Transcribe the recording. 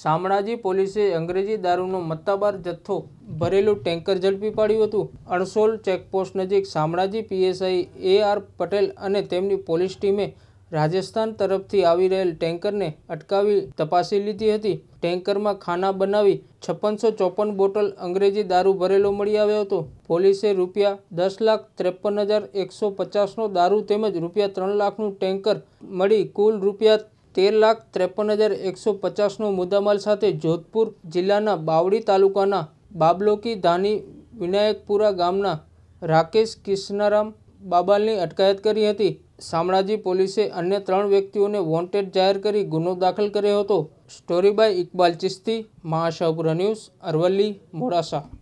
શામળાજી પોલીસે અંગ્રેજી દારૂનો મત્તાબાર જથ્થો ભરેલું ટેન્કર ઝડપી પાડ્યું હતું અણસોલ ચેકપોસ્ટ નજીક Shamlaji PSI A R Patel અને તેમની પોલીસ ટીમે રાજસ્થાન તરફથી આવી રહેલ ટેન્કરને અટકાવી તપાસી લીધી હતી ટેન્કરમાં ખાના બનાવી છપ્પનસો ચોપન બોટલ અંગ્રેજી દારૂ ભરેલો મળી આવ્યો હતો પોલીસે રૂપિયા દસ લાખ ત્રેપન હજાર એકસો પચાસનો દારૂ તેમજ રૂપિયા ત્રણ લાખનું ટેન્કર મળી કુલ રૂપિયા તેર લાખ ત્રેપન હજાર એકસો પચાસનો મુદ્દામાલ સાથે જોધપુર જિલ્લાના બાવડી તાલુકાના બાબલોકી ધાની વિનાયકપુરા ગામના રાકેશ કિષ્નારામ બાબાલની અટકાયત કરી હતી શામળાજી પોલીસે અન્ય ત્રણ વ્યક્તિઓને વોન્ટેડ જાહેર કરી ગુનો દાખલ કર્યો હતો story by Iqbal Chishti Mahashahpura news Aravalli Modasa